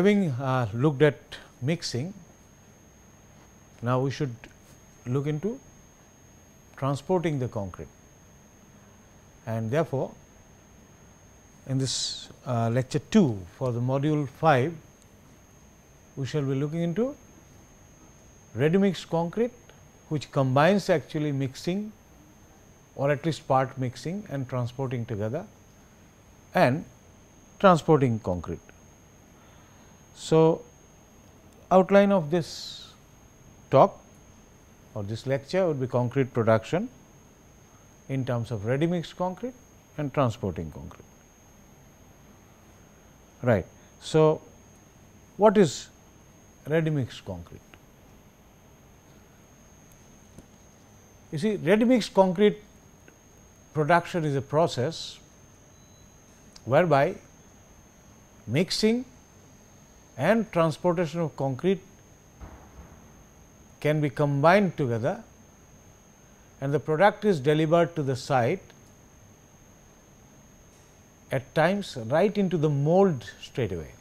having uh, looked at mixing, now we should look into transporting the concrete and therefore, in this uh, lecture 2 for the module 5, we shall be looking into ready mixed concrete which combines actually mixing or at least part mixing and transporting together and transporting concrete. So, outline of this talk or this lecture would be concrete production in terms of ready mixed concrete and transporting concrete. Right. So, what is ready ready-mixed concrete? You see ready mixed concrete production is a process whereby mixing and transportation of concrete can be combined together and the product is delivered to the site at times right into the mold straight away.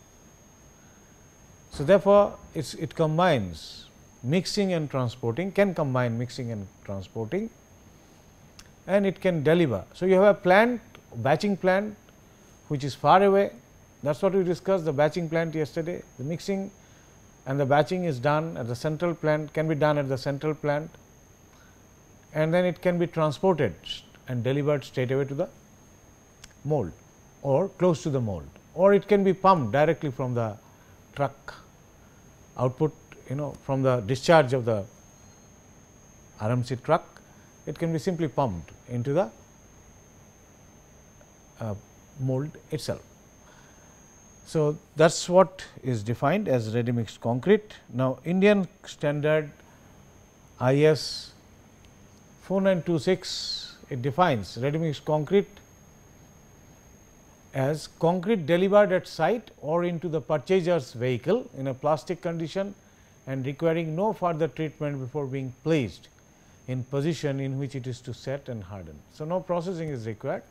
So, therefore, it's, it combines mixing and transporting can combine mixing and transporting and it can deliver. So, you have a plant batching plant which is far away that is what we discussed the batching plant yesterday. The mixing and the batching is done at the central plant, can be done at the central plant and then it can be transported and delivered straight away to the mold or close to the mold or it can be pumped directly from the truck output you know from the discharge of the RMC truck it can be simply pumped into the uh, mold itself. So, that is what is defined as ready mixed concrete. Now, Indian standard IS 4926 it defines ready mixed concrete as concrete delivered at site or into the purchaser's vehicle in a plastic condition and requiring no further treatment before being placed in position in which it is to set and harden. So, no processing is required.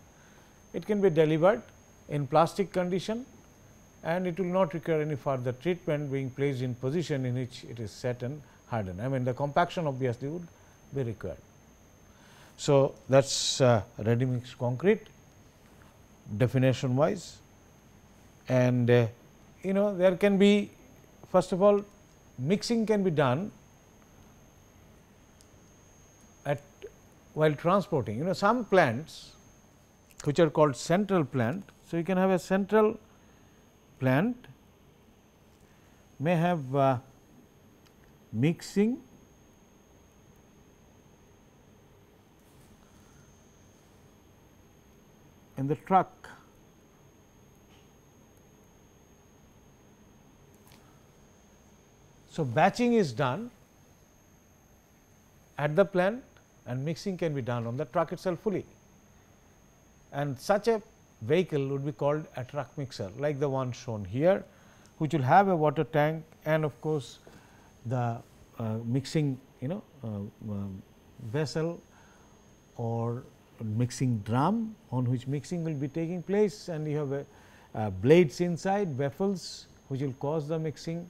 It can be delivered in plastic condition and it will not require any further treatment being placed in position in which it is set and hardened. I mean the compaction obviously would be required. So, that is uh, ready mix concrete definition wise and uh, you know there can be first of all mixing can be done at while transporting you know some plants which are called central plant. So, you can have a central plant may have uh, mixing in the truck So, batching is done at the plant and mixing can be done on the truck itself fully and such a vehicle would be called a truck mixer like the one shown here which will have a water tank and of course, the uh, mixing you know uh, um, vessel or mixing drum on which mixing will be taking place and you have a, uh, blades inside baffles which will cause the mixing.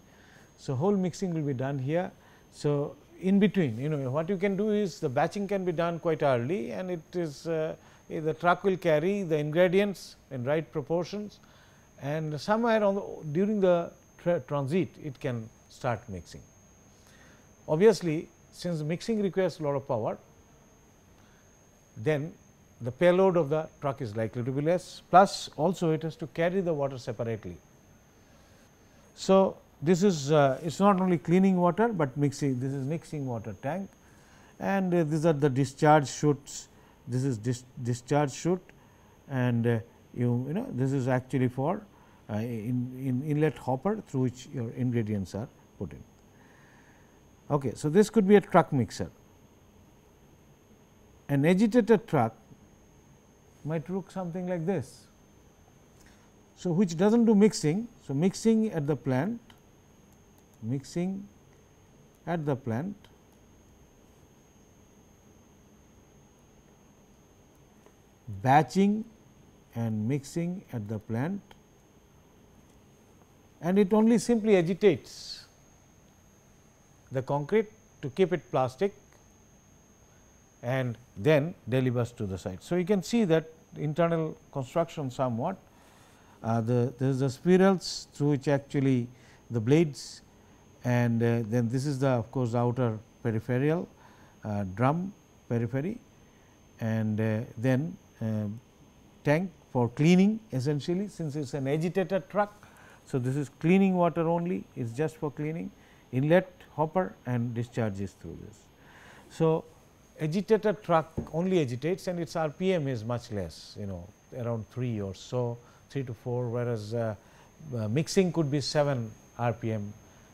So, whole mixing will be done here. So, in between you know what you can do is the batching can be done quite early and it is uh, Eh, the truck will carry the ingredients in right proportions and somewhere on the, during the tra transit it can start mixing. Obviously, since mixing requires a lot of power, then the payload of the truck is likely to be less plus also it has to carry the water separately. So, this is uh, it is not only cleaning water, but mixing this is mixing water tank and uh, these are the discharge chutes this is dis discharge chute and uh, you, you know this is actually for uh, in, in inlet hopper through which your ingredients are put in. Okay, so this could be a truck mixer. An agitated truck might look something like this. So, which does not do mixing. So, mixing at the plant, mixing at the plant batching and mixing at the plant and it only simply agitates the concrete to keep it plastic and then delivers to the site. So, you can see that internal construction somewhat uh, the there is the spirals through which actually the blades and uh, then this is the of course, outer peripheral uh, drum periphery and uh, then um, tank for cleaning essentially since it is an agitator truck. So, this is cleaning water only it is just for cleaning inlet hopper and discharges through this. So, agitator truck only agitates and its RPM is much less you know around 3 or so 3 to 4 whereas uh, uh, mixing could be 7 RPM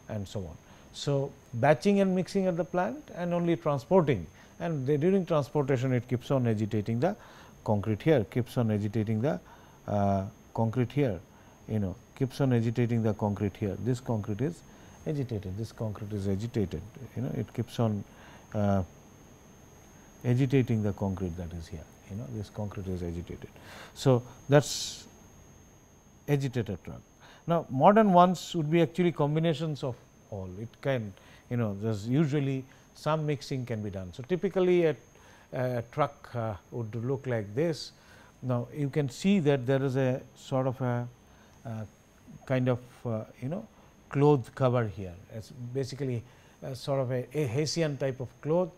and so on. So, batching and mixing at the plant and only transporting and during transportation it keeps on agitating the concrete here keeps on agitating the uh, concrete here you know keeps on agitating the concrete here this concrete is agitated this concrete is agitated you know it keeps on uh, agitating the concrete that is here you know this concrete is agitated so that's agitated truck now modern ones would be actually combinations of all it can you know there's usually some mixing can be done so typically at truck uh, would look like this. Now, you can see that there is a sort of a kind of uh, you know cloth cover here It's basically sort of a, a, Hessian type of cloth,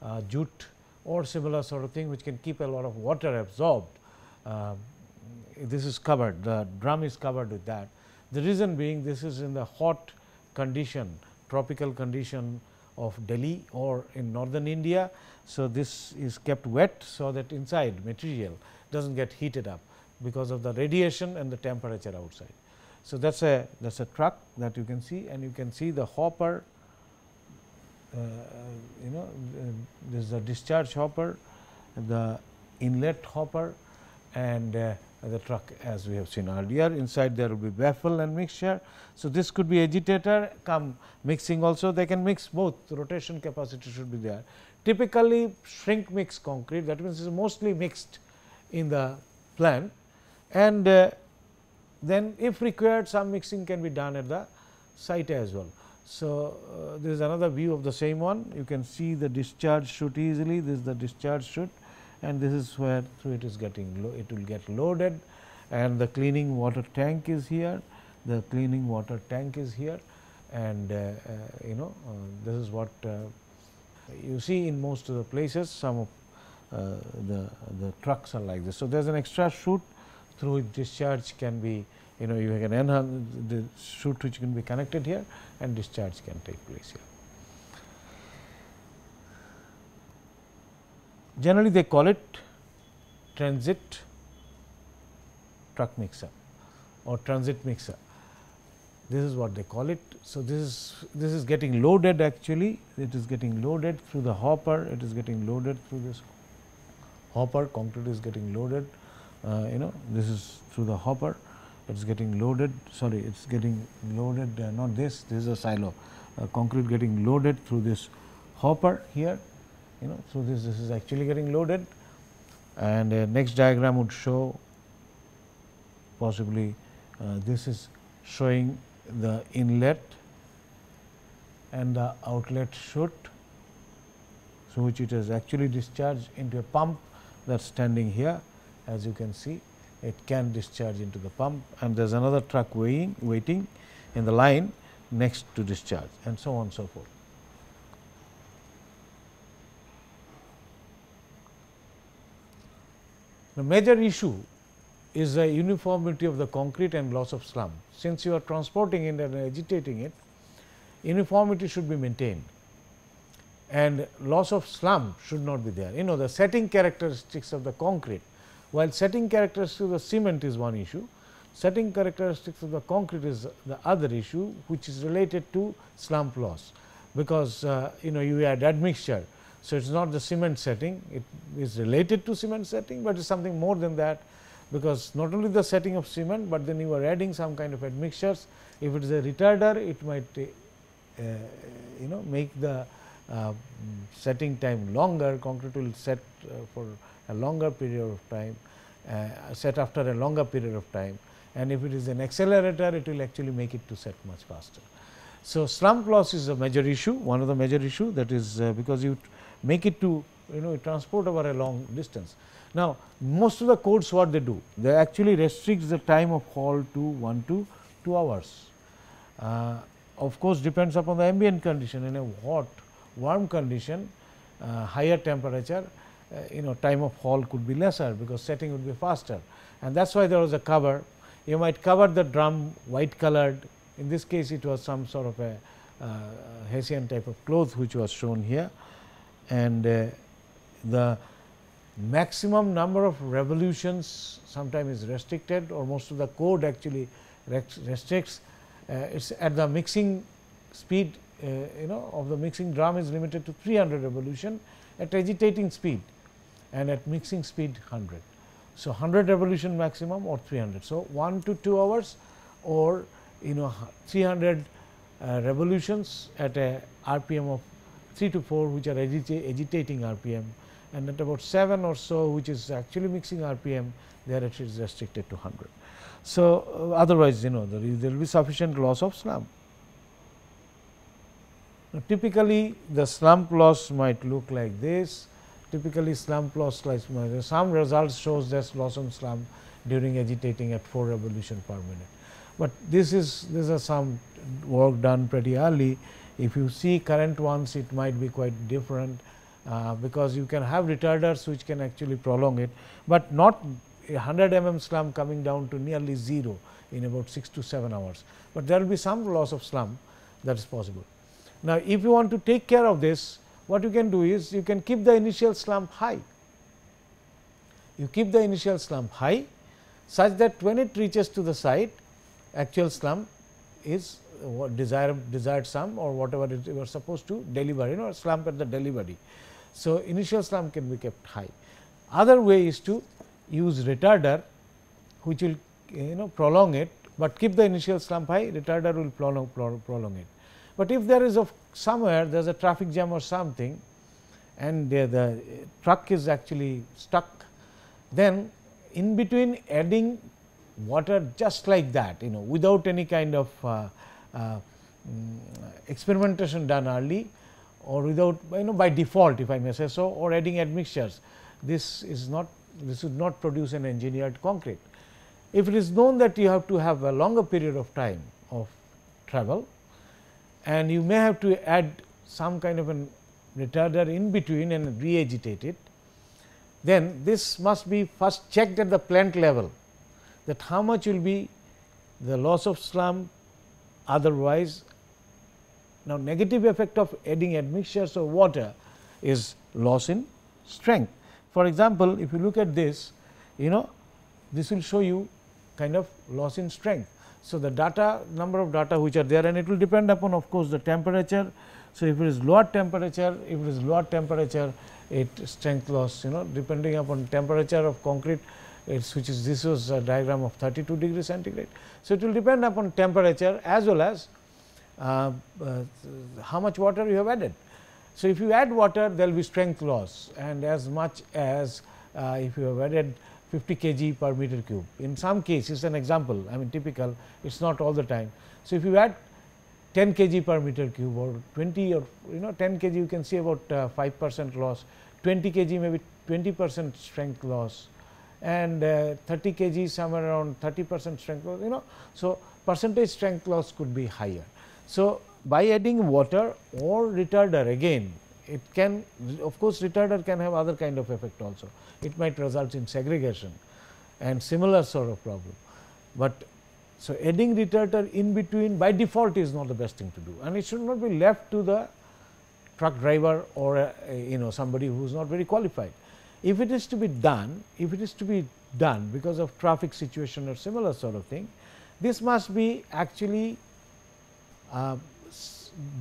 uh, jute or similar sort of thing which can keep a lot of water absorbed. Uh, this is covered, the drum is covered with that. The reason being this is in the hot condition, tropical condition of Delhi or in northern India. So, this is kept wet, so that inside material does not get heated up because of the radiation and the temperature outside. So, that is a that is a truck that you can see and you can see the hopper uh, you know uh, this is a discharge hopper, the inlet hopper and uh, uh, the truck as we have seen earlier. Inside there will be baffle and mixture. So, this could be agitator come mixing also they can mix both rotation capacity should be there. Typically shrink mix concrete that means it is mostly mixed in the plant and uh, then if required some mixing can be done at the site as well. So, uh, this is another view of the same one you can see the discharge chute easily this is the discharge chute and this is where through it is getting it will get loaded and the cleaning water tank is here, the cleaning water tank is here and uh, uh, you know uh, this is what uh, you see in most of the places some of uh, the, the trucks are like this. So, there is an extra chute through which discharge can be you know you can enhance the chute which can be connected here and discharge can take place here. generally they call it transit truck mixer or transit mixer. This is what they call it. So, this is this is getting loaded actually it is getting loaded through the hopper it is getting loaded through this hopper concrete is getting loaded uh, you know this is through the hopper it is getting loaded sorry it is getting loaded uh, not this this is a silo uh, concrete getting loaded through this hopper here you know. So, this, this is actually getting loaded and uh, next diagram would show possibly uh, this is showing the inlet and the outlet shoot. so which it is actually discharged into a pump that is standing here as you can see it can discharge into the pump and there is another truck weighing waiting in the line next to discharge and so on so forth. The major issue is the uniformity of the concrete and loss of slum. Since you are transporting it and agitating it, uniformity should be maintained and loss of slum should not be there. You know the setting characteristics of the concrete, while setting characteristics of the cement is one issue, setting characteristics of the concrete is the other issue which is related to slump loss because uh, you know you add admixture so, it is not the cement setting, it is related to cement setting, but it is something more than that because not only the setting of cement, but then you are adding some kind of admixtures. If it is a retarder, it might uh, you know make the uh, setting time longer, concrete will set uh, for a longer period of time, uh, set after a longer period of time and if it is an accelerator, it will actually make it to set much faster. So, slump loss is a major issue, one of the major issue that is uh, because you make it to you know transport over a long distance. Now, most of the codes what they do, they actually restricts the time of call to 1 to 2 hours. Uh, of course, depends upon the ambient condition in a hot warm condition, uh, higher temperature, uh, you know time of fall could be lesser because setting would be faster and that is why there was a cover. You might cover the drum white colored, in this case it was some sort of a uh, Hessian type of cloth which was shown here and uh, the maximum number of revolutions sometimes is restricted or most of the code actually restricts uh, it's at the mixing speed uh, you know of the mixing drum is limited to 300 revolution at agitating speed and at mixing speed 100 so 100 revolution maximum or 300 so 1 to 2 hours or you know 300 uh, revolutions at a rpm of 3 to 4 which are agita agitating RPM and at about 7 or so which is actually mixing RPM they are restricted to 100. So, uh, otherwise you know there will be sufficient loss of slump. Now, typically the slump loss might look like this typically slump loss like some results shows this loss of slump during agitating at 4 revolution per minute. But this is this is some work done pretty early if you see current ones it might be quite different uh, because you can have retarders which can actually prolong it, but not 100 mm slump coming down to nearly 0 in about 6 to 7 hours, but there will be some loss of slump that is possible. Now, if you want to take care of this what you can do is you can keep the initial slump high. You keep the initial slump high such that when it reaches to the site actual slump is what desire, desired sum or whatever it you are supposed to deliver, you know slump at the delivery. So, initial slump can be kept high. Other way is to use retarder which will you know prolong it, but keep the initial slump high retarder will prolong, prolong it. But if there is of somewhere there is a traffic jam or something and the, the truck is actually stuck, then in between adding water just like that you know without any kind of uh, uh, mm, experimentation done early or without you know by default if I may say so or adding admixtures. This is not this would not produce an engineered concrete. If it is known that you have to have a longer period of time of travel and you may have to add some kind of a retarder in between and re-agitate it, then this must be first checked at the plant level that how much will be the loss of slump otherwise now negative effect of adding admixtures of water is loss in strength. For example, if you look at this you know this will show you kind of loss in strength. So, the data number of data which are there and it will depend upon of course, the temperature. So, if it is lower temperature, if it is lower temperature it strength loss you know depending upon temperature of concrete which is this was a diagram of 32 degree centigrade. So, it will depend upon temperature as well as uh, uh, how much water you have added. So, if you add water there will be strength loss and as much as uh, if you have added 50 kg per meter cube. In some cases an example I mean typical it is not all the time. So, if you add 10 kg per meter cube or 20 or you know 10 kg you can see about uh, 5 percent loss, 20 kg maybe 20 percent strength loss and uh, 30 kg somewhere around 30 percent strength loss you know. So, percentage strength loss could be higher. So, by adding water or retarder again it can of course retarder can have other kind of effect also it might result in segregation and similar sort of problem. But so, adding retarder in between by default is not the best thing to do and it should not be left to the truck driver or uh, you know somebody who is not very qualified. If it is to be done, if it is to be done because of traffic situation or similar sort of thing, this must be actually uh,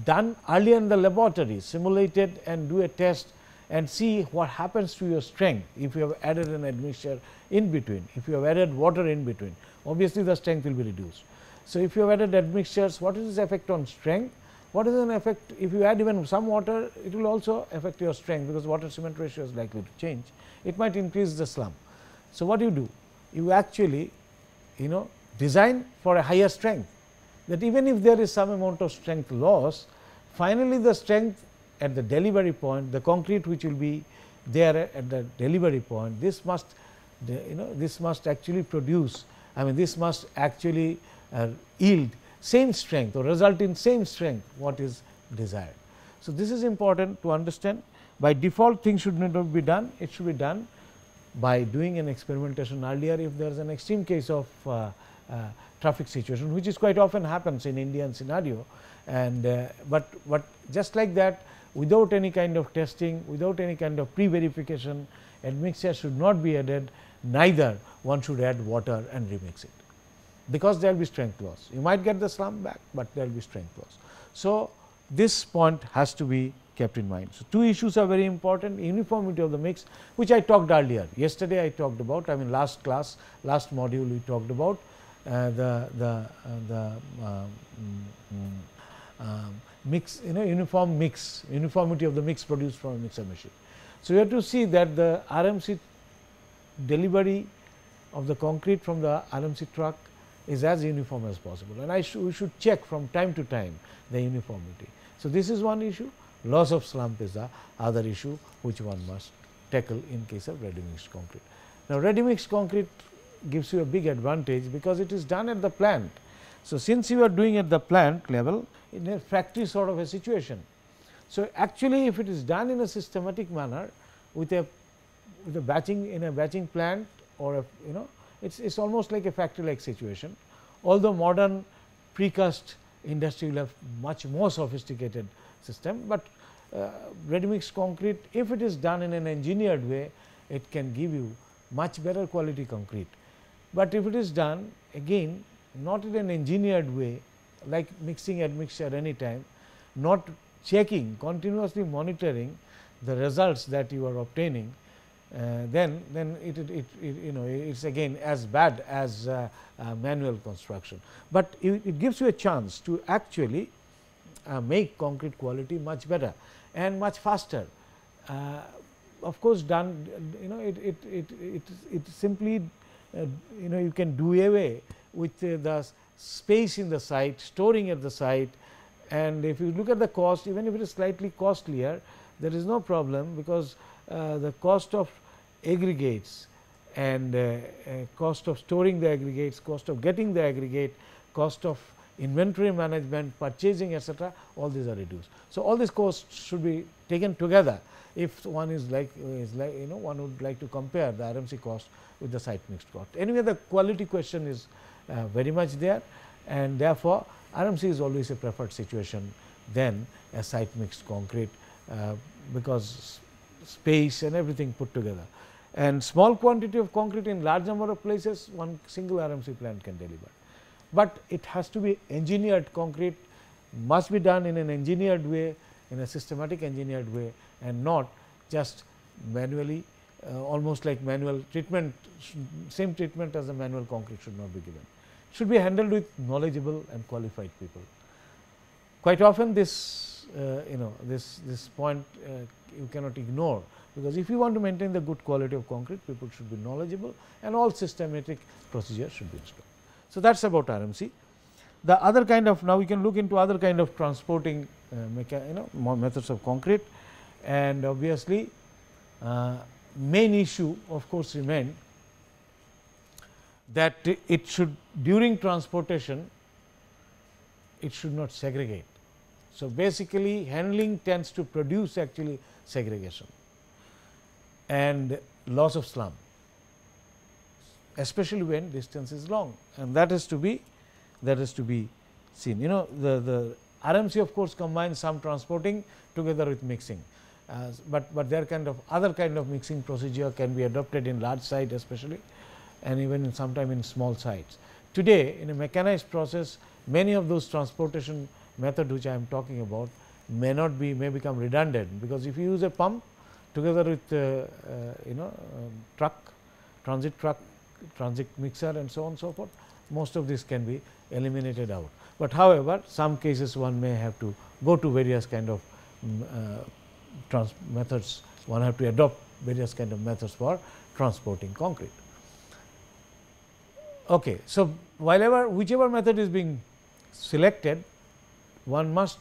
done earlier in the laboratory, simulated and do a test and see what happens to your strength if you have added an admixture in between, if you have added water in between, obviously the strength will be reduced. So, if you have added admixtures, what is its effect on strength? What is an effect? If you add even some water, it will also affect your strength because water cement ratio is likely to change. It might increase the slump. So, what do you do? You actually, you know, design for a higher strength that even if there is some amount of strength loss, finally, the strength at the delivery point, the concrete which will be there at the delivery point, this must, you know, this must actually produce, I mean, this must actually uh, yield same strength or result in same strength what is desired. So, this is important to understand by default things should not be done it should be done by doing an experimentation earlier if there is an extreme case of uh, uh, traffic situation which is quite often happens in Indian scenario and uh, but but just like that without any kind of testing without any kind of pre-verification admixture should not be added neither one should add water and remix it because there will be strength loss. You might get the slump back, but there will be strength loss. So, this point has to be kept in mind. So, two issues are very important uniformity of the mix which I talked earlier yesterday I talked about I mean last class last module we talked about uh, the, the, uh, the uh, mm, mm, um, mix you know uniform mix uniformity of the mix produced from a mixer machine. So, you have to see that the RMC delivery of the concrete from the RMC truck is as uniform as possible and sh we should check from time to time the uniformity. So, this is one issue, loss of slump is the other issue which one must tackle in case of ready mixed concrete. Now, ready mixed concrete gives you a big advantage because it is done at the plant. So, since you are doing at the plant level in a factory sort of a situation. So, actually if it is done in a systematic manner with a with a batching in a batching plant or a you know it is almost like a factory like situation. Although modern precast industry will have much more sophisticated system, but uh, ready mix concrete if it is done in an engineered way it can give you much better quality concrete. But if it is done again not in an engineered way like mixing admixture any time, not checking continuously monitoring the results that you are obtaining uh, then then it, it, it, it you know it's again as bad as uh, uh, manual construction, but it, it, gives you a chance to actually make concrete quality much better and much faster. of course, done you know it it it it, it simply you know you can do away with the space in the site, storing at the site, and if you look at the cost even if it is slightly costlier there is no problem because uh, the cost of aggregates and uh, uh, cost of storing the aggregates, cost of getting the aggregate, cost of inventory management, purchasing etc. all these are reduced. So, all these costs should be taken together if one is like is like you know one would like to compare the RMC cost with the site mixed cost. Anyway, the quality question is uh, very much there and therefore, RMC is always a preferred situation than a site mixed concrete uh, because space and everything put together. And small quantity of concrete in large number of places one single RMC plant can deliver. But it has to be engineered concrete must be done in an engineered way in a systematic engineered way and not just manually uh, almost like manual treatment same treatment as a manual concrete should not be given. should be handled with knowledgeable and qualified people. Quite often this uh, you know this this point uh, you cannot ignore because if you want to maintain the good quality of concrete people should be knowledgeable and all systematic procedures should be installed. So, that is about RMC. The other kind of now we can look into other kind of transporting uh, you know methods of concrete and obviously, uh, main issue of course remain that it should during transportation it should not segregate. So, basically handling tends to produce actually segregation and loss of slum, especially when distance is long and that is to be that is to be seen. You know the, the RMC of course combines some transporting together with mixing, uh, but, but their kind of other kind of mixing procedure can be adopted in large site especially and even in sometime in small sites. Today in a mechanized process many of those transportation method which I am talking about may not be may become redundant because if you use a pump together with uh, uh you know um, truck transit truck transit mixer and so on and so forth most of this can be eliminated out. But however, some cases one may have to go to various kind of mm, uh, trans methods one have to adopt various kind of methods for transporting concrete. Okay, so whichever whichever method is being selected, one must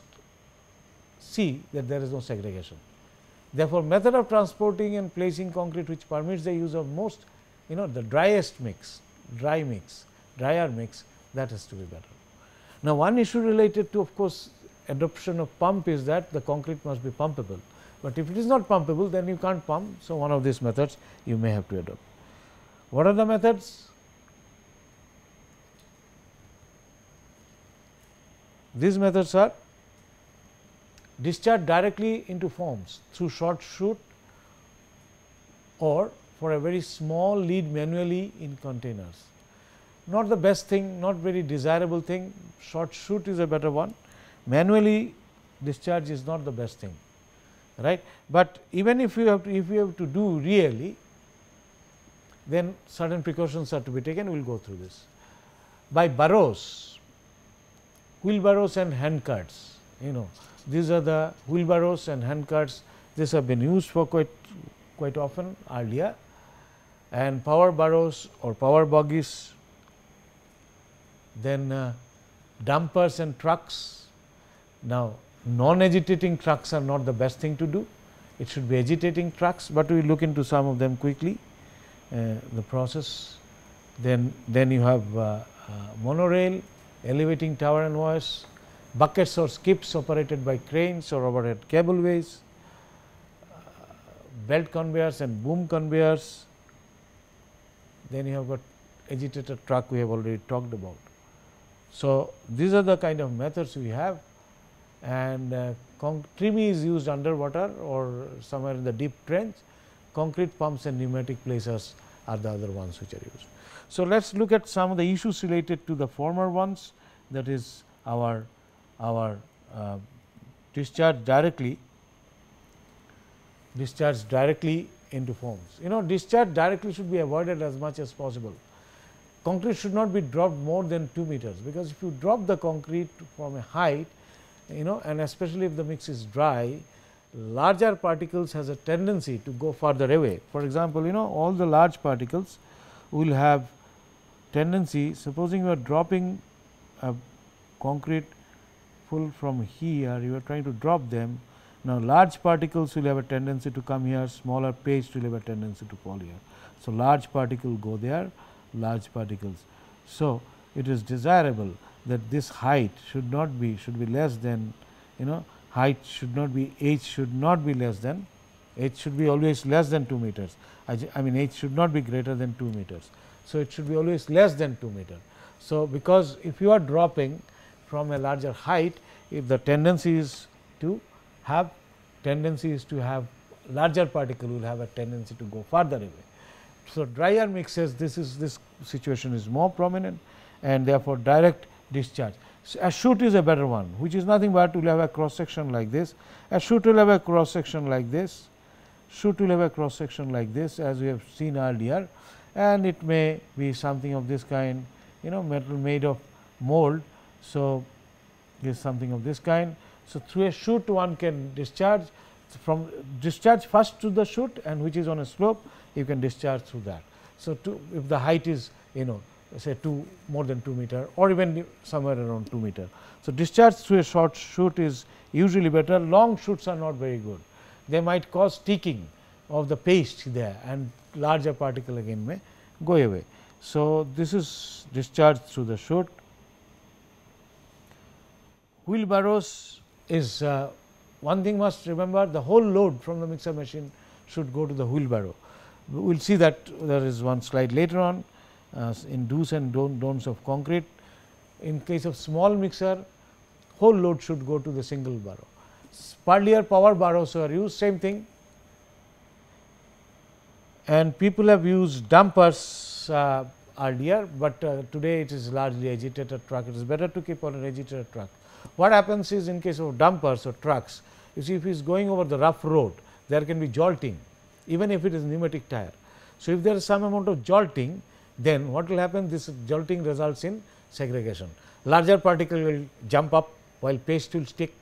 see that there is no segregation. Therefore, method of transporting and placing concrete which permits the use of most you know the driest mix, dry mix, drier mix that has to be better. Now, one issue related to of course, adoption of pump is that the concrete must be pumpable, but if it is not pumpable then you can't pump. So, one of these methods you may have to adopt. What are the methods? These methods are discharge directly into forms through short shoot or for a very small lead manually in containers. Not the best thing, not very desirable thing, short shoot is a better one, manually discharge is not the best thing, right. But even if you have to, if you have to do really, then certain precautions are to be taken, we will go through this. By Burroughs, wheelbarrows and hand carts you know these are the wheelbarrows and hand carts these have been used for quite quite often earlier and power barrows or power buggies then uh, dumpers and trucks now non agitating trucks are not the best thing to do it should be agitating trucks but we look into some of them quickly uh, the process then then you have uh, uh monorail elevating tower and voice buckets or skips operated by cranes or overhead cableways, uh, belt conveyors and boom conveyors. Then you have got agitator truck we have already talked about. So, these are the kind of methods we have and uh, trimi is used underwater or somewhere in the deep trench, concrete pumps and pneumatic placers are the other ones which are used. So, let us look at some of the issues related to the former ones that is our our uh, discharge directly discharge directly into foams. You know discharge directly should be avoided as much as possible. Concrete should not be dropped more than 2 meters because if you drop the concrete from a height you know and especially if the mix is dry larger particles has a tendency to go further away. For example, you know all the large particles will have tendency supposing you are dropping a concrete pull from here, you are trying to drop them. Now, large particles will have a tendency to come here, smaller paste will have a tendency to fall here. So, large particle go there, large particles. So, it is desirable that this height should not be, should be less than, you know, height should not be, h should not be less than, h should be always less than 2 meters. I, I mean, h should not be greater than 2 meters. So, it should be always less than 2 meter. So, because if you are dropping from a larger height if the tendency is to have tendency is to have larger particle will have a tendency to go further away. So, drier mixes this is this situation is more prominent and therefore, direct discharge. So, a shoot is a better one which is nothing but will have a cross section like this, a shoot will have a cross section like this, shoot will have a cross section like this as we have seen earlier and it may be something of this kind you know metal made of mold so, here is something of this kind. So, through a chute one can discharge from discharge first to the chute and which is on a slope you can discharge through that. So, to, if the height is you know say 2 more than 2 meter or even somewhere around 2 meter. So, discharge through a short chute is usually better long shoots are not very good. They might cause sticking of the paste there and larger particle again may go away. So, this is discharge through the chute wheelbarrows is uh, one thing must remember the whole load from the mixer machine should go to the wheelbarrow. We will see that there is one slide later on uh, in do's and don'ts of concrete. In case of small mixer, whole load should go to the single barrow. Earlier power barrows were used, same thing. And people have used dumpers uh, earlier, but uh, today it is largely agitator truck. It is better to keep on an agitator truck. What happens is in case of dumpers or trucks, you see if he is going over the rough road, there can be jolting even if it is pneumatic tire. So, if there is some amount of jolting, then what will happen? This jolting results in segregation. Larger particle will jump up while paste will stick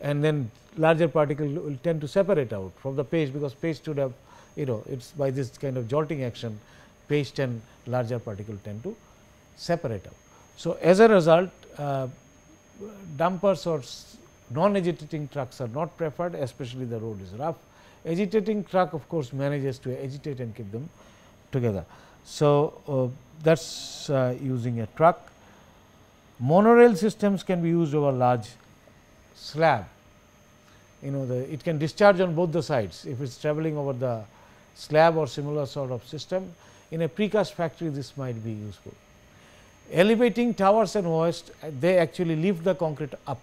and then larger particle will tend to separate out from the paste because paste would have you know it is by this kind of jolting action paste and larger particle tend to separate out. So, as a result uh, dumpers or non-agitating trucks are not preferred especially the road is rough. Agitating truck of course manages to agitate and keep them together. So, uh, that is uh, using a truck. Monorail systems can be used over large slab, you know the it can discharge on both the sides if it is traveling over the slab or similar sort of system in a precast factory this might be useful. Elevating towers and hoists uh, they actually lift the concrete up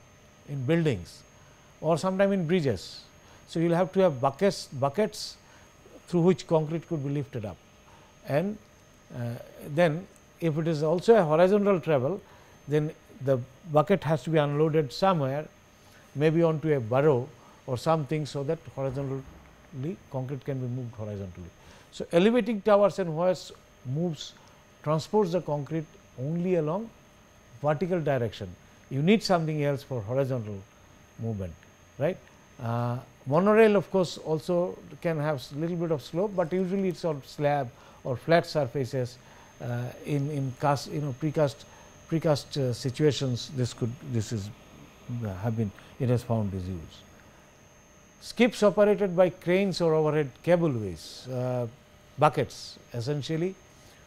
in buildings or sometime in bridges. So, you will have to have buckets, buckets through which concrete could be lifted up and uh, then if it is also a horizontal travel then the bucket has to be unloaded somewhere maybe onto a burrow or something so that horizontally concrete can be moved horizontally. So, elevating towers and hoists moves transports the concrete only along vertical direction. You need something else for horizontal movement, right. Uh, monorail of course, also can have little bit of slope, but usually it is on slab or flat surfaces uh, in, in cast you know precast precast uh, situations this could this is uh, have been it has found is used skips operated by cranes or overhead cableways, uh, buckets essentially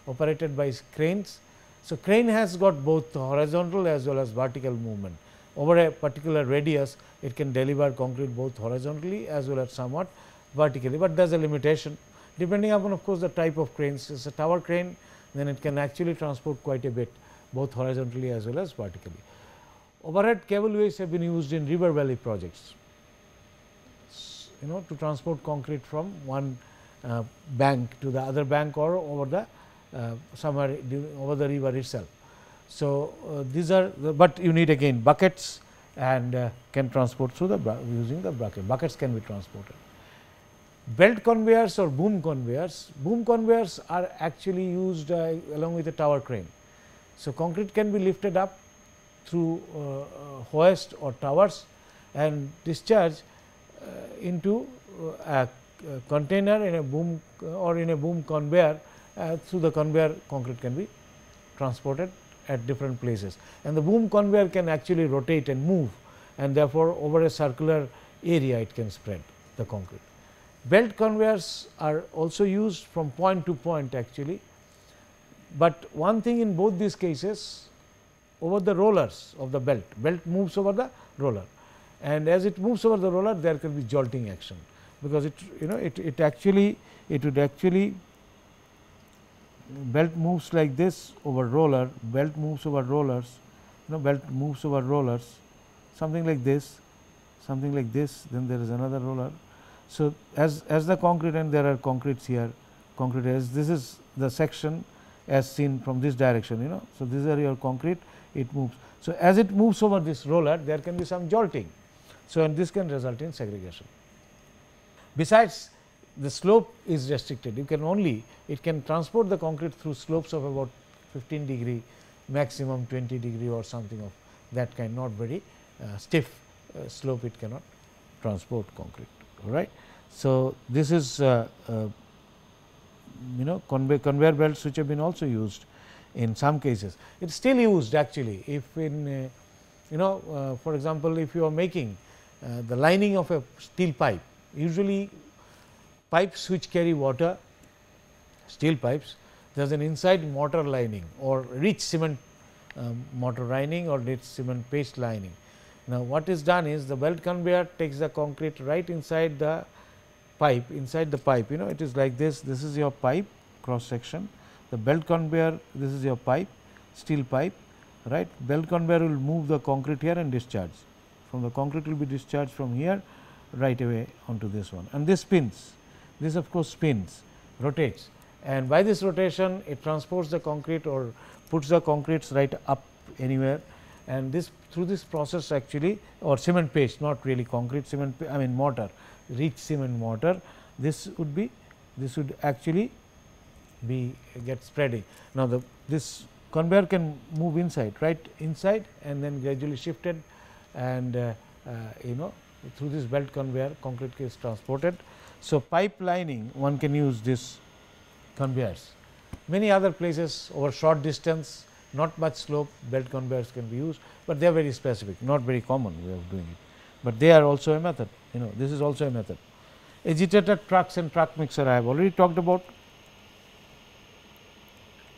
operated by cranes. So, crane has got both horizontal as well as vertical movement. Over a particular radius, it can deliver concrete both horizontally as well as somewhat vertically, but there is a limitation depending upon of course, the type of cranes. It is a tower crane, then it can actually transport quite a bit both horizontally as well as vertically. Overhead cableways have been used in river valley projects you know to transport concrete from one uh, bank to the other bank or over the uh, somewhere over the river itself. So, uh, these are the, but you need again buckets and uh, can transport through the using the bucket buckets can be transported. Belt conveyors or boom conveyors, boom conveyors are actually used uh, along with a tower crane. So, concrete can be lifted up through uh, hoist or towers and discharged uh, into uh, a container in a boom uh, or in a boom conveyor through the conveyor concrete can be transported at different places and the boom conveyor can actually rotate and move and therefore, over a circular area it can spread the concrete. Belt conveyors are also used from point to point actually, but one thing in both these cases over the rollers of the belt, belt moves over the roller and as it moves over the roller there can be jolting action because it you know it, it actually it would actually belt moves like this over roller belt moves over rollers you know belt moves over rollers something like this something like this then there is another roller. So, as as the concrete and there are concretes here concrete as this is the section as seen from this direction you know. So, these are your concrete it moves. So, as it moves over this roller there can be some jolting so, and this can result in segregation. Besides the slope is restricted you can only it can transport the concrete through slopes of about 15 degree maximum 20 degree or something of that kind not very uh, stiff uh, slope it cannot transport concrete right. So, this is uh, uh, you know conve conveyor belts which have been also used in some cases it is still used actually if in uh, you know uh, for example, if you are making uh, the lining of a steel pipe. Usually pipes which carry water, steel pipes, there is an inside mortar lining or rich cement um, mortar lining or rich cement paste lining. Now, what is done is the belt conveyor takes the concrete right inside the pipe, inside the pipe, you know it is like this, this is your pipe cross section, the belt conveyor, this is your pipe, steel pipe, right. Belt conveyor will move the concrete here and discharge from the concrete will be discharged from here right away onto this one and this spins. This of course spins, rotates and by this rotation it transports the concrete or puts the concretes right up anywhere and this through this process actually or cement paste not really concrete cement I mean mortar rich cement mortar this would be this would actually be get spreading. Now, the this conveyor can move inside right inside and then gradually shifted and uh, uh, you know through this belt conveyor concrete is transported. So, pipelining one can use this conveyors. Many other places over short distance not much slope belt conveyors can be used, but they are very specific not very common way of doing it, but they are also a method you know this is also a method. Agitator trucks and truck mixer I have already talked about.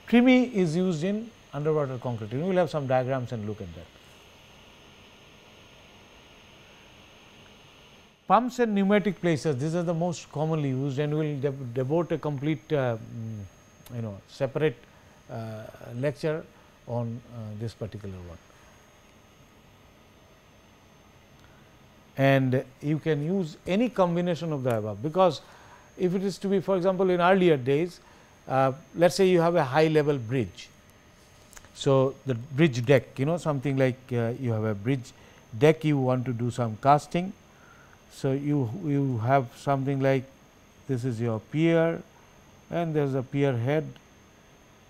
Trimi is used in underwater concrete. We will have some diagrams and look at that. Pumps and pneumatic places. these are the most commonly used and we will devote a complete uh, mm, you know separate uh, lecture on uh, this particular one. And you can use any combination of the above because if it is to be for example, in earlier days uh, let us say you have a high level bridge. So, the bridge deck you know something like uh, you have a bridge deck you want to do some casting so, you, you have something like this is your pier and there is a pier head,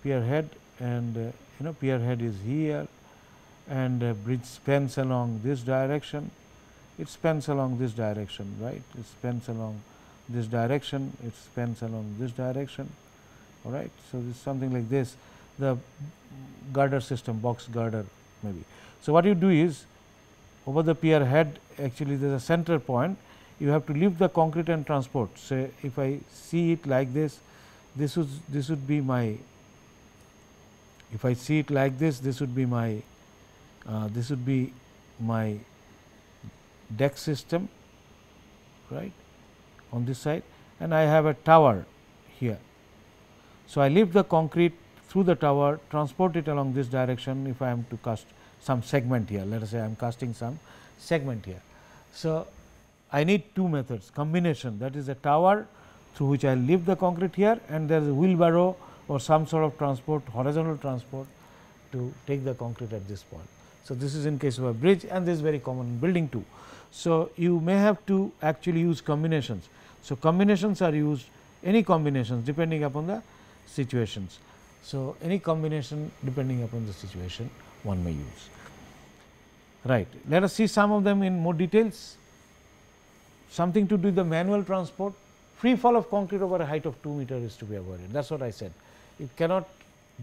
pier head and uh, you know pier head is here and uh, bridge spans along this direction, it spans along this direction, right, it spans along this direction, it spans along this direction, all right. So, this something like this, the girder system, box girder maybe. So, what you do is over the pier head actually there is a center point you have to lift the concrete and transport. Say if I see it like this, this would this would be my if I see it like this, this would be my uh, this would be my deck system right on this side and I have a tower here. So, I lift the concrete through the tower transport it along this direction if I am to cast some segment here let us say I am casting some segment here. So, I need two methods combination that is a tower through which I lift the concrete here and there is a wheelbarrow or some sort of transport horizontal transport to take the concrete at this point. So, this is in case of a bridge and this is very common in building too. So, you may have to actually use combinations. So, combinations are used any combinations depending upon the situations. So, any combination depending upon the situation one may use. Right. Let us see some of them in more details. Something to do with the manual transport. Free fall of concrete over a height of 2 meter is to be avoided. That is what I said. It cannot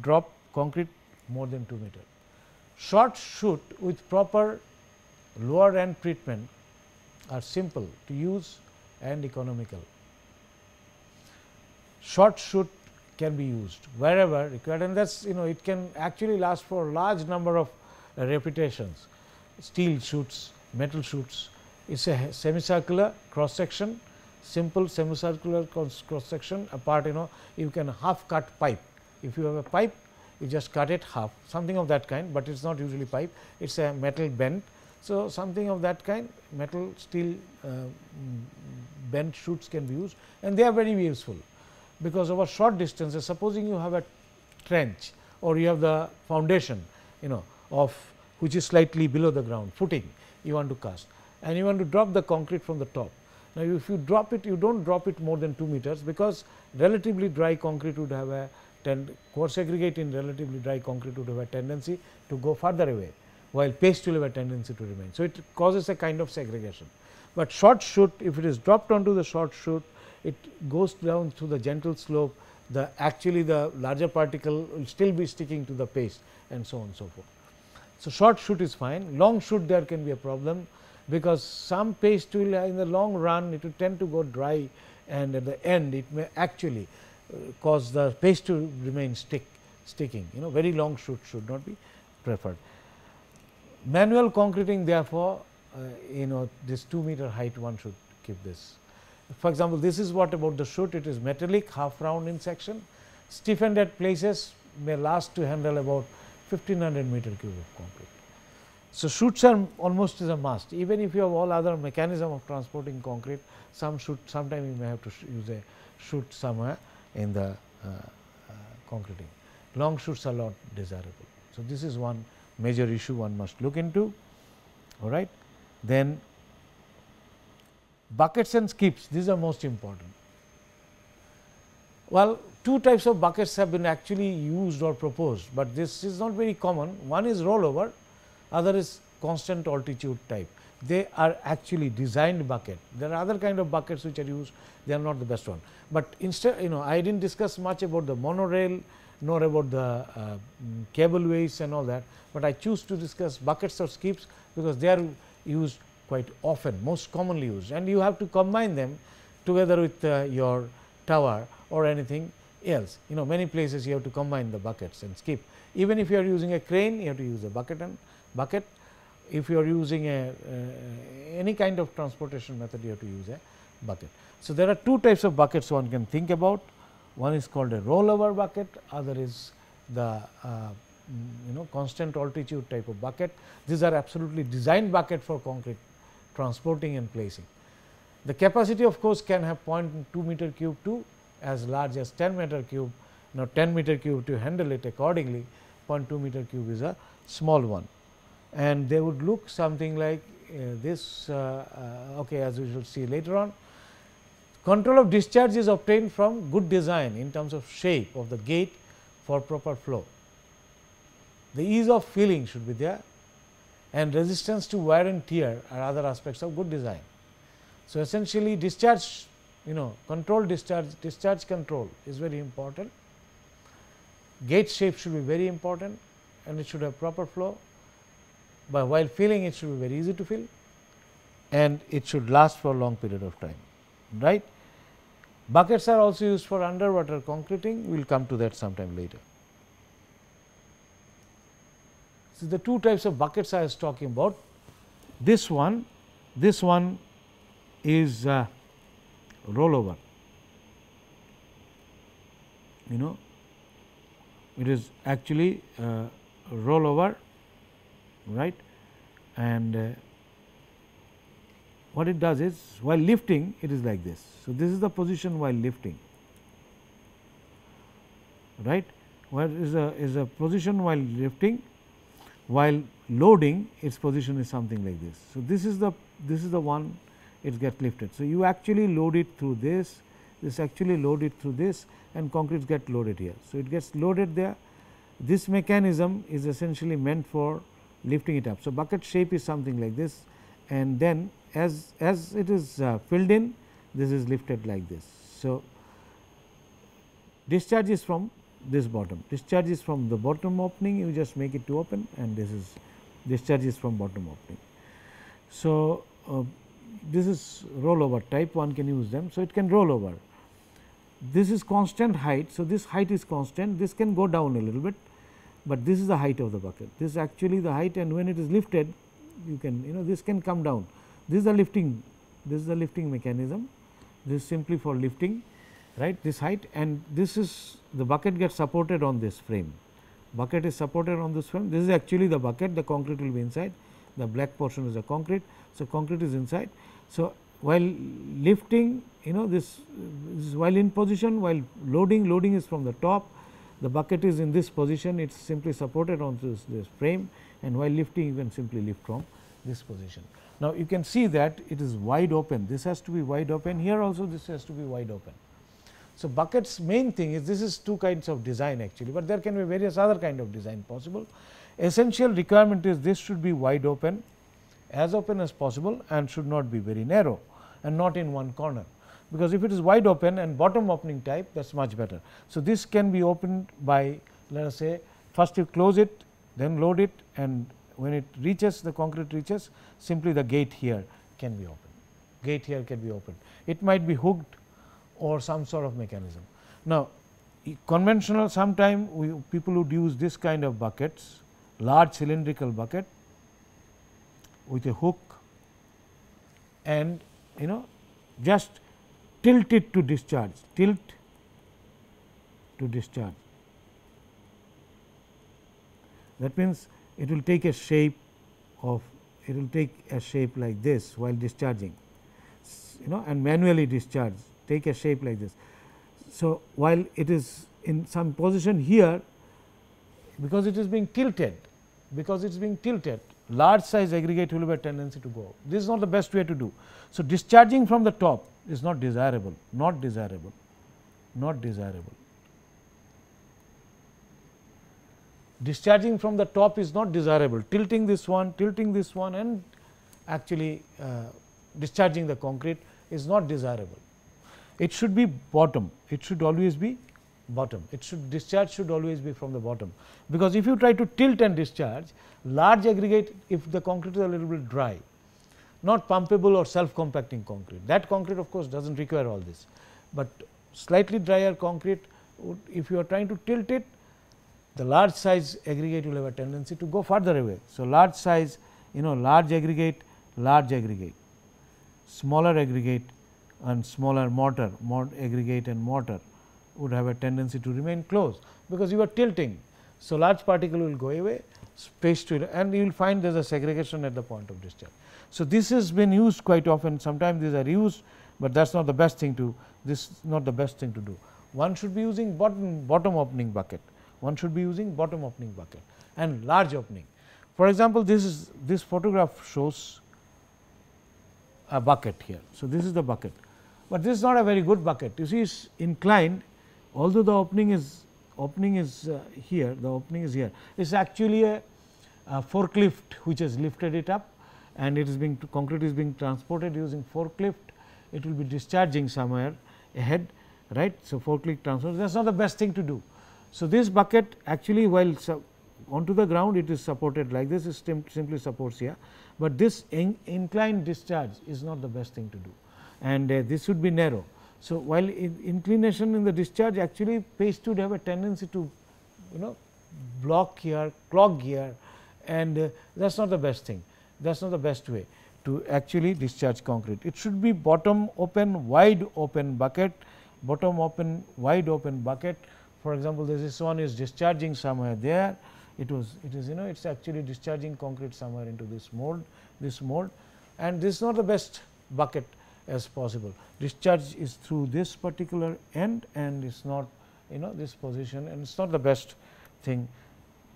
drop concrete more than 2 meter. Short shoot with proper lower end treatment are simple to use and economical. Short shoot can be used wherever required and that is you know it can actually last for a large number of uh, repetitions steel shoots, metal shoots. It is a semicircular cross section, simple semicircular cross, section apart you know you can half cut pipe. If you have a pipe you just cut it half something of that kind, but it is not usually pipe it is a metal bend. So, something of that kind metal steel uh, bent shoots can be used and they are very useful because over short distances supposing you have a trench or you have the foundation you know of which is slightly below the ground footing you want to cast and you want to drop the concrete from the top. Now, if you drop it you do not drop it more than 2 meters because relatively dry concrete would have a tend coarse aggregate in relatively dry concrete would have a tendency to go further away while paste will have a tendency to remain. So, it causes a kind of segregation, but short shoot if it is dropped onto the short shoot it goes down through the gentle slope the actually the larger particle will still be sticking to the paste and so on and so forth. So, short shoot is fine, long shoot there can be a problem because some paste will uh, in the long run it will tend to go dry and at the end it may actually uh, cause the paste to remain stick sticking you know very long shoot should not be preferred. Manual concreting therefore, uh, you know this 2 meter height one should keep this. For example, this is what about the shoot it is metallic half round in section stiffened at places may last to handle about 1500 meter cube of concrete. So, shoots are almost is a must even if you have all other mechanism of transporting concrete some shoot sometime you may have to use a shoot somewhere in the uh, uh, concreting. Long shoots are not desirable. So, this is one major issue one must look into all right. Then buckets and skips these are most important. Well, two types of buckets have been actually used or proposed, but this is not very common. One is rollover, other is constant altitude type. They are actually designed bucket. There are other kind of buckets which are used, they are not the best one. But instead, you know, I did not discuss much about the monorail nor about the uh, cableways and all that, but I choose to discuss buckets or skips because they are used quite often, most commonly used and you have to combine them together with uh, your tower or anything else. You know many places you have to combine the buckets and skip. Even if you are using a crane you have to use a bucket and bucket. If you are using a uh, any kind of transportation method you have to use a bucket. So, there are two types of buckets one can think about one is called a rollover bucket other is the uh, mm, you know constant altitude type of bucket. These are absolutely designed bucket for concrete transporting and placing. The capacity of course can have 0.2 meter cube to as large as 10 meter cube. Now, 10 meter cube to handle it accordingly 0.2 meter cube is a small one and they would look something like uh, this uh, uh, okay as we shall see later on. Control of discharge is obtained from good design in terms of shape of the gate for proper flow. The ease of filling should be there and resistance to wear and tear are other aspects of good design. So, essentially discharge you know control discharge, discharge control is very important. Gate shape should be very important and it should have proper flow, but while filling it should be very easy to fill and it should last for a long period of time, right. Buckets are also used for underwater concreting, we will come to that sometime later. So, the two types of buckets I was talking about, this one, this one is uh, rollover. You know, it is actually roll uh, rollover, right? And uh, what it does is while lifting it is like this. So, this is the position while lifting right where is a is a position while lifting while loading its position is something like this. So, this is the this is the one it gets lifted. So, you actually load it through this, this actually load it through this and concrete gets loaded here. So, it gets loaded there. This mechanism is essentially meant for lifting it up. So, bucket shape is something like this and then as, as it is uh, filled in this is lifted like this. So, discharge is from this bottom, discharge is from the bottom opening you just make it to open and this is discharge is from bottom opening. So, uh, this is rollover type one can use them. So, it can roll over. This is constant height. So, this height is constant this can go down a little bit, but this is the height of the bucket this is actually the height and when it is lifted you can you know this can come down this is the lifting this is the lifting mechanism this is simply for lifting right this height and this is the bucket gets supported on this frame bucket is supported on this frame this is actually the bucket the concrete will be inside the black portion is the concrete. So, concrete is inside. So, while lifting you know this, this while in position while loading loading is from the top the bucket is in this position it is simply supported on this, this frame and while lifting you can simply lift from this position. Now, you can see that it is wide open this has to be wide open here also this has to be wide open. So, buckets main thing is this is two kinds of design actually, but there can be various other kind of design possible essential requirement is this should be wide open as open as possible and should not be very narrow and not in one corner because if it is wide open and bottom opening type that is much better. So, this can be opened by let us say first you close it then load it and when it reaches the concrete reaches simply the gate here can be opened gate here can be opened it might be hooked or some sort of mechanism. Now, conventional sometime we people would use this kind of buckets large cylindrical bucket with a hook and you know just tilt it to discharge, tilt to discharge. That means, it will take a shape of it will take a shape like this while discharging you know and manually discharge take a shape like this. So, while it is in some position here because it is being tilted because it is being tilted large size aggregate will have a tendency to go. This is not the best way to do. So, discharging from the top is not desirable, not desirable, not desirable. Discharging from the top is not desirable, tilting this one, tilting this one and actually uh, discharging the concrete is not desirable. It should be bottom, it should always be bottom. It should discharge should always be from the bottom because if you try to tilt and discharge large aggregate if the concrete is a little bit dry not pumpable or self compacting concrete that concrete of course does not require all this. But slightly drier concrete would, if you are trying to tilt it the large size aggregate will have a tendency to go further away. So, large size you know large aggregate large aggregate smaller aggregate and smaller mortar mod aggregate and mortar would have a tendency to remain closed because you are tilting. So, large particle will go away space to and you will find there is a segregation at the point of discharge. So, this has been used quite often sometimes these are used, but that is not the best thing to this is not the best thing to do. One should be using bottom, bottom opening bucket, one should be using bottom opening bucket and large opening. For example, this is this photograph shows a bucket here. So, this is the bucket, but this is not a very good bucket you see it is inclined although the opening is opening is uh, here the opening is here it is actually a, a forklift which has lifted it up and it is being concrete is being transported using forklift it will be discharging somewhere ahead right so forklift transfer that's not the best thing to do so this bucket actually while uh, onto the ground it is supported like this it simply supports here but this in inclined discharge is not the best thing to do and uh, this should be narrow so, while inclination in the discharge actually paste 2 would have a tendency to you know block here, clog here and uh, that is not the best thing, that is not the best way to actually discharge concrete. It should be bottom open, wide open bucket, bottom open, wide open bucket. For example, this one is discharging somewhere there, it was, it is you know it is actually discharging concrete somewhere into this mold, this mold and this is not the best bucket as possible. Discharge is through this particular end and it's not you know this position and it's not the best thing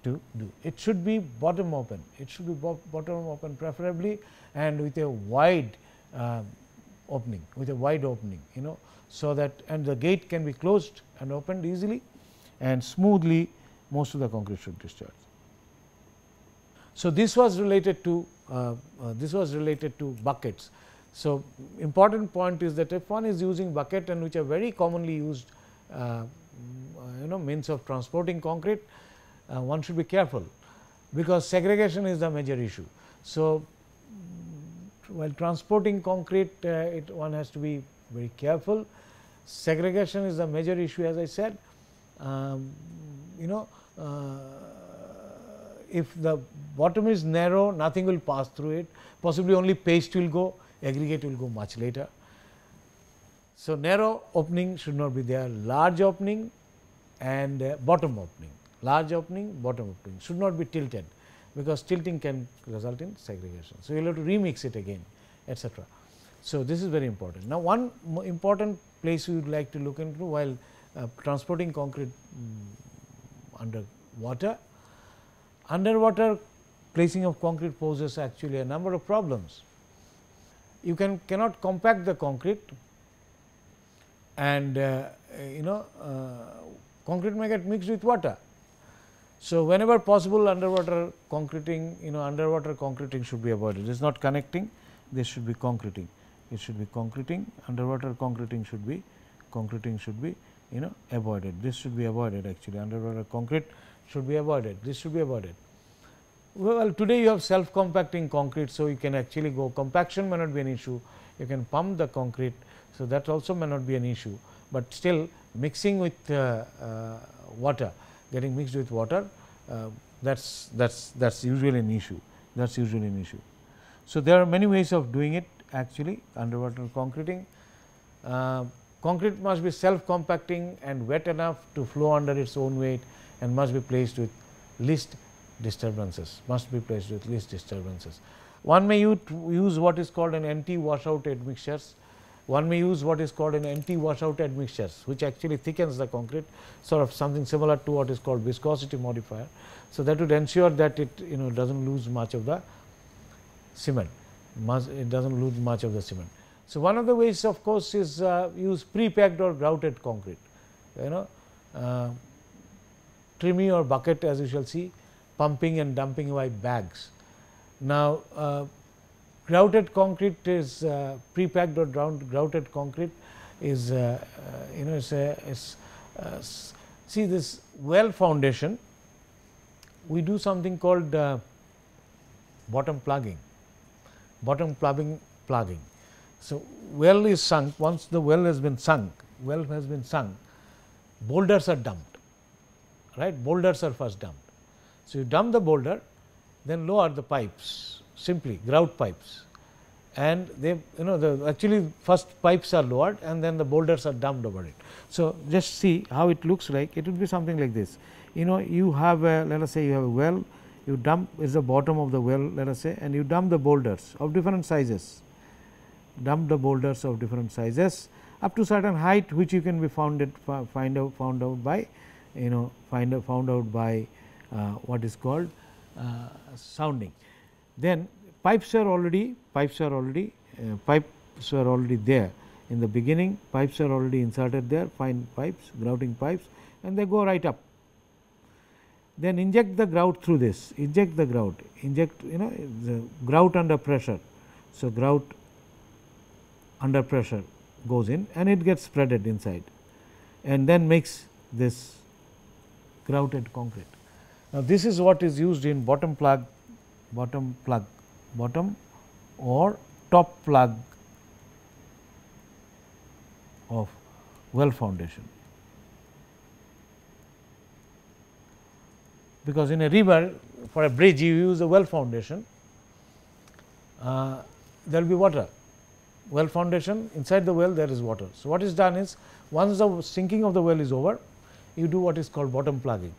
to do. It should be bottom open, it should be bottom open preferably and with a wide uh, opening with a wide opening you know so that and the gate can be closed and opened easily and smoothly most of the concrete should discharge. So, this was related to uh, uh, this was related to buckets. So, important point is that if one is using bucket and which are very commonly used uh, mm, you know means of transporting concrete, uh, one should be careful because segregation is the major issue. So, mm, while transporting concrete uh, it one has to be very careful, segregation is the major issue as I said. Um, you know uh, if the bottom is narrow nothing will pass through it possibly only paste will go aggregate will go much later. So, narrow opening should not be there, large opening and uh, bottom opening, large opening, bottom opening should not be tilted because tilting can result in segregation. So, you will have to remix it again etc. So, this is very important. Now, one important place we would like to look into while uh, transporting concrete um, under water. Underwater placing of concrete poses actually a number of problems you can cannot compact the concrete and uh, you know uh, concrete may get mixed with water. So, whenever possible underwater concreting you know underwater concreting should be avoided it is not connecting this should be concreting it should be concreting underwater concreting should be concreting should be you know avoided this should be avoided actually underwater concrete should be avoided this should be avoided well, today you have self compacting concrete, so you can actually go compaction may not be an issue, you can pump the concrete, so that also may not be an issue, but still mixing with uh, uh, water, getting mixed with water, uh, that's that's that's usually an issue. That's usually an issue. So there are many ways of doing it actually underwater concreting. Uh, concrete must be self compacting and wet enough to flow under its own weight and must be placed with least disturbances, must be placed with least disturbances. One may use what is called an empty washout admixtures, one may use what is called an empty washout admixtures, which actually thickens the concrete, sort of something similar to what is called viscosity modifier. So, that would ensure that it you know does not lose much of the cement, it does not lose much of the cement. So, one of the ways of course, is uh, use pre-packed or grouted concrete, you know, uh, trimmy or bucket as you shall see pumping and dumping by bags. Now, uh, grouted concrete is uh, pre-packed or grouted concrete is uh, uh, you know it's, a, it's uh, see this well foundation we do something called uh, bottom plugging bottom plugging plugging so well is sunk once the well has been sunk well has been sunk boulders are dumped right boulders are first dumped so, you dump the boulder then lower the pipes simply grout pipes and they you know the actually first pipes are lowered and then the boulders are dumped over it. So, just see how it looks like it would be something like this you know you have a let us say you have a well you dump is the bottom of the well let us say and you dump the boulders of different sizes dump the boulders of different sizes up to certain height which you can be found it find out found out by you know find out found out by uh, what is called uh, sounding. Then pipes are already pipes are already uh, pipes are already there in the beginning pipes are already inserted there fine pipes grouting pipes and they go right up then inject the grout through this inject the grout inject you know the grout under pressure so grout under pressure goes in and it gets spreaded inside and then makes this grouted concrete now, this is what is used in bottom plug, bottom plug, bottom or top plug of well foundation. Because in a river for a bridge you use a well foundation, uh, there will be water. Well foundation inside the well there is water. So, what is done is once the sinking of the well is over, you do what is called bottom plugging.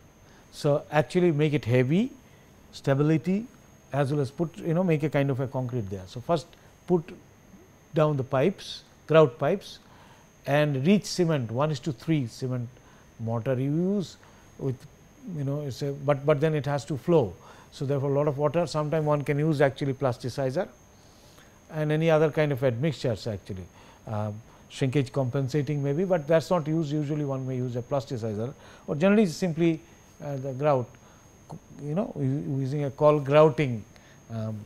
So, actually make it heavy, stability as well as put you know make a kind of a concrete there. So, first put down the pipes, grout pipes and reach cement 1 is to 3 cement mortar you use with you know it's a but, but then it has to flow. So, therefore, a lot of water sometime one can use actually plasticizer and any other kind of admixtures actually uh, shrinkage compensating maybe, but that is not used usually one may use a plasticizer or generally simply uh, the grout you know using a call grouting um,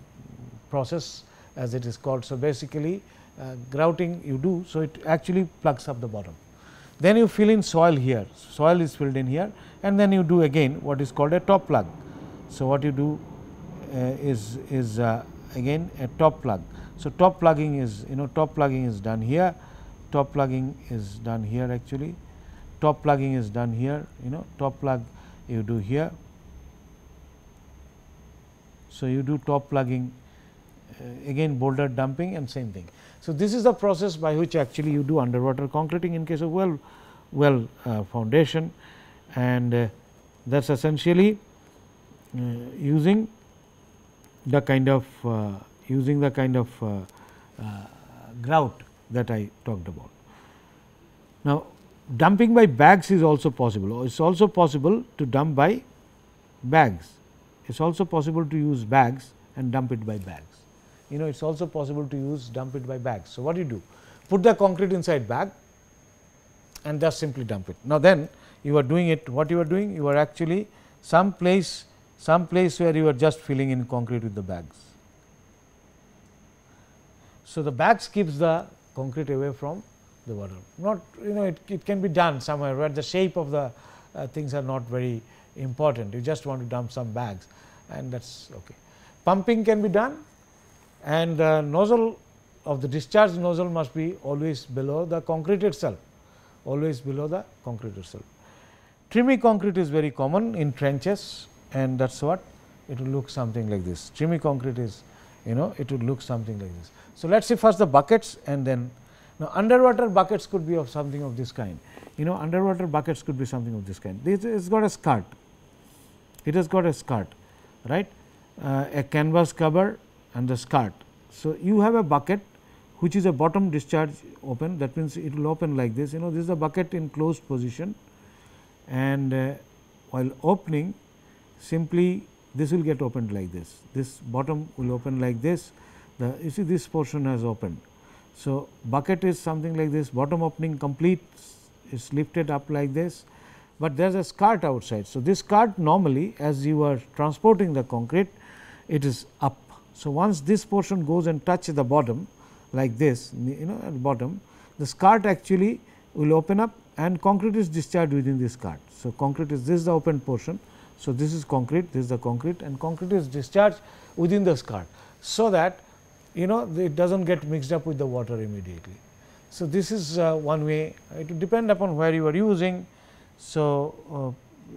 process as it is called. So, basically uh, grouting you do so it actually plugs up the bottom. Then you fill in soil here soil is filled in here and then you do again what is called a top plug. So, what you do uh, is is uh, again a top plug. So, top plugging is you know top plugging is done here top plugging is done here actually top plugging is done here you know top plug you do here. So, you do top plugging uh, again boulder dumping and same thing. So, this is the process by which actually you do underwater concreting in case of well well uh, foundation and uh, that is essentially uh, using the kind of uh, using the kind of uh, grout that I talked about. Now, dumping by bags is also possible. It is also possible to dump by bags. It is also possible to use bags and dump it by bags. You know, it is also possible to use dump it by bags. So, what do you do? Put the concrete inside bag and just simply dump it. Now, then you are doing it, what you are doing? You are actually some place, some place where you are just filling in concrete with the bags. So, the bags keeps the concrete away from the water. Not you know it, it can be done somewhere where the shape of the uh, things are not very important. You just want to dump some bags and that is okay. Pumping can be done and the uh, nozzle of the discharge nozzle must be always below the concrete itself, always below the concrete itself. Trimmy concrete is very common in trenches and that is what it will look something like this. Trimmy concrete is you know it would look something like this. So, let us see first the buckets and then now, underwater buckets could be of something of this kind, you know underwater buckets could be something of this kind. This it has got a skirt, it has got a skirt, right, uh, a canvas cover and the skirt. So, you have a bucket which is a bottom discharge open that means it will open like this you know this is a bucket in closed position and uh, while opening simply this will get opened like this this bottom will open like this the you see this portion has opened so, bucket is something like this bottom opening complete is lifted up like this, but there is a cart outside. So, this cart normally as you are transporting the concrete it is up. So, once this portion goes and touch the bottom like this you know at the bottom the cart actually will open up and concrete is discharged within this cart. So, concrete is this is the open portion. So, this is concrete this is the concrete and concrete is discharged within this cart. So, that you know it does not get mixed up with the water immediately. So, this is uh, one way it depend upon where you are using. So, uh,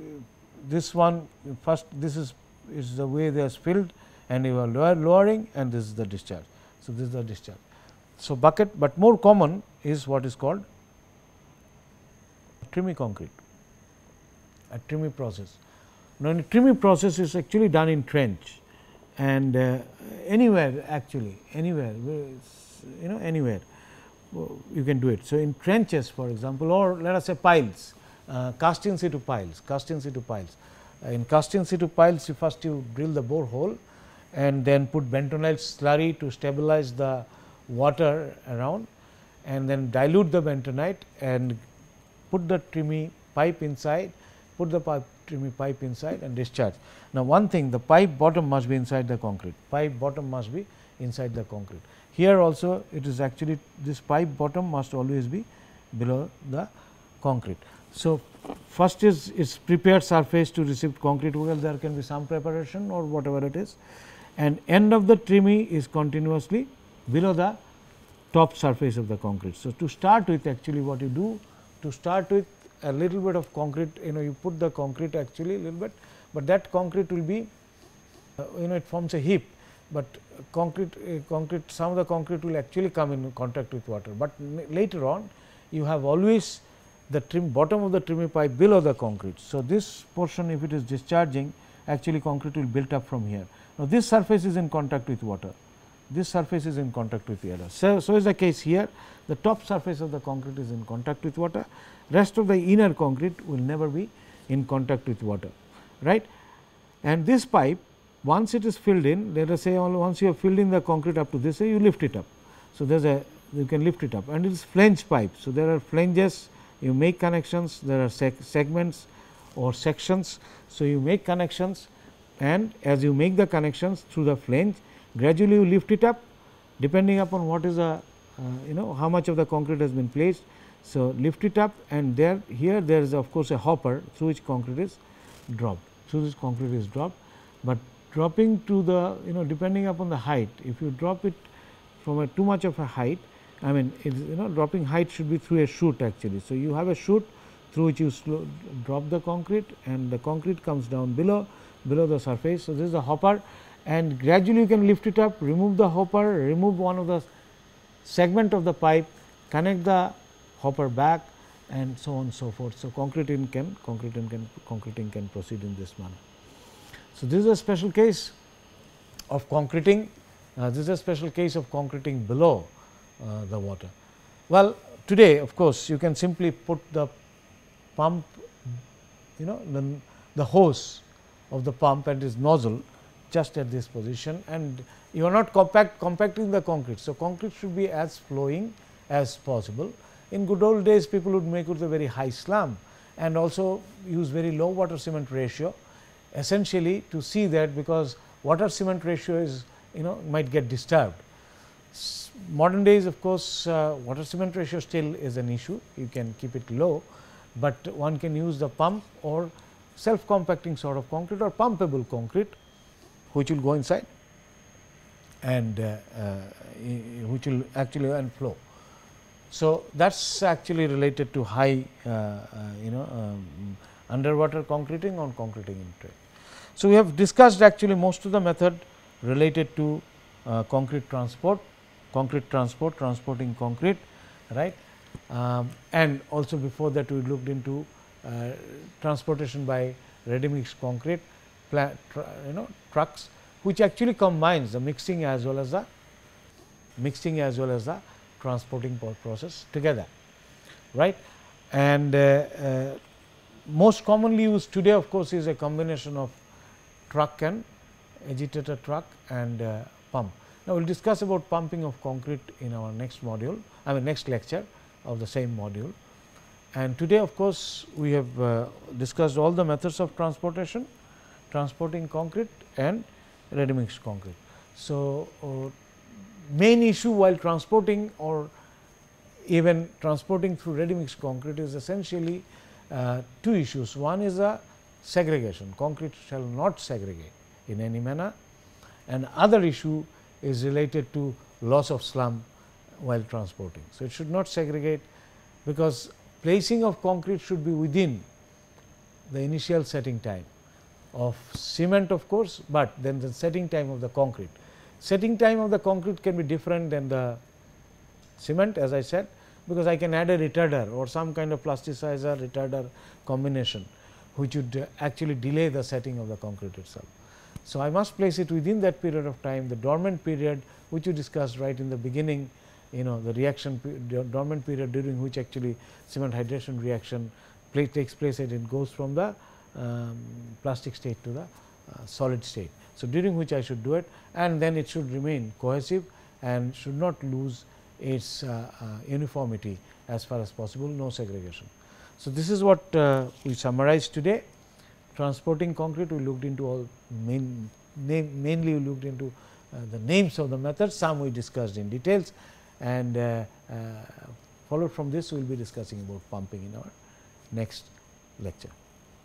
this one first this is is the way they are filled and you are lower, lowering and this is the discharge. So, this is the discharge. So, bucket, but more common is what is called trimmy concrete, a trimmy process. Now, in a process is actually done in trench and uh, anywhere actually anywhere you know anywhere uh, you can do it. So, in trenches for example or let us say piles uh, cast in situ piles cast in situ piles. Uh, in cast in situ piles you first you drill the bore hole and then put bentonite slurry to stabilize the water around and then dilute the bentonite and put the trimi pipe inside put the pipe pipe inside and discharge. Now, one thing the pipe bottom must be inside the concrete, pipe bottom must be inside the concrete. Here also it is actually this pipe bottom must always be below the concrete. So, first is is prepared surface to receive concrete well there can be some preparation or whatever it is and end of the trimmy is continuously below the top surface of the concrete. So, to start with actually what you do to start with a little bit of concrete, you know, you put the concrete actually a little bit, but that concrete will be, uh, you know, it forms a heap, but concrete, uh, concrete, some of the concrete will actually come in contact with water, but later on you have always the trim bottom of the trimming pipe below the concrete. So, this portion if it is discharging actually concrete will build up from here. Now, this surface is in contact with water this surface is in contact with the other. So, so is the case here the top surface of the concrete is in contact with water rest of the inner concrete will never be in contact with water right. And this pipe once it is filled in let us say once you have filled in the concrete up to this you lift it up. So, there is a you can lift it up and it is flange pipe. So, there are flanges you make connections there are seg segments or sections. So, you make connections and as you make the connections through the flange gradually you lift it up depending upon what is the uh, you know how much of the concrete has been placed. So, lift it up and there here there is of course, a hopper through which concrete is dropped through which concrete is dropped, but dropping to the you know depending upon the height if you drop it from a too much of a height I mean you know dropping height should be through a chute actually. So, you have a chute through which you slow, drop the concrete and the concrete comes down below below the surface. So, this is a hopper and gradually you can lift it up, remove the hopper, remove one of the segment of the pipe, connect the hopper back and so on so forth. So, concreting can concreting can concreting can proceed in this manner. So, this is a special case of concreting, uh, this is a special case of concreting below uh, the water. Well, today of course, you can simply put the pump you know the, the hose of the pump and its nozzle just at this position and you are not compact, compacting the concrete. So, concrete should be as flowing as possible. In good old days people would make it a very high slum and also use very low water cement ratio essentially to see that because water cement ratio is you know might get disturbed. S modern days of course, uh, water cement ratio still is an issue you can keep it low, but one can use the pump or self compacting sort of concrete or pumpable concrete which will go inside and uh, uh, which will actually and flow. So, that is actually related to high uh, uh, you know um, underwater concreting on concreting in tray. So, we have discussed actually most of the method related to uh, concrete transport, concrete transport, transporting concrete right um, and also before that we looked into transportation by ready mix concrete you know trucks which actually combines the mixing as well as the mixing as well as the transporting process together right and uh, uh, most commonly used today of course is a combination of truck and agitator truck and uh, pump now we'll discuss about pumping of concrete in our next module i mean next lecture of the same module and today of course we have uh, discussed all the methods of transportation transporting concrete and ready mix concrete. So, uh, main issue while transporting or even transporting through ready mix concrete is essentially uh, two issues. One is a segregation, concrete shall not segregate in any manner and other issue is related to loss of slum while transporting. So, it should not segregate because placing of concrete should be within the initial setting time of cement of course, but then the setting time of the concrete. Setting time of the concrete can be different than the cement as I said, because I can add a retarder or some kind of plasticizer retarder combination, which would uh, actually delay the setting of the concrete itself. So, I must place it within that period of time the dormant period which you discussed right in the beginning you know the reaction dormant period during which actually cement hydration reaction takes place and it goes from the um, plastic state to the uh, solid state. So, during which I should do it and then it should remain cohesive and should not lose its uh, uh uniformity as far as possible, no segregation. So, this is what uh, we summarized today. Transporting concrete, we looked into all main, name, mainly we looked into uh, the names of the methods, some we discussed in details and followed from this we will be discussing about pumping in our next lecture.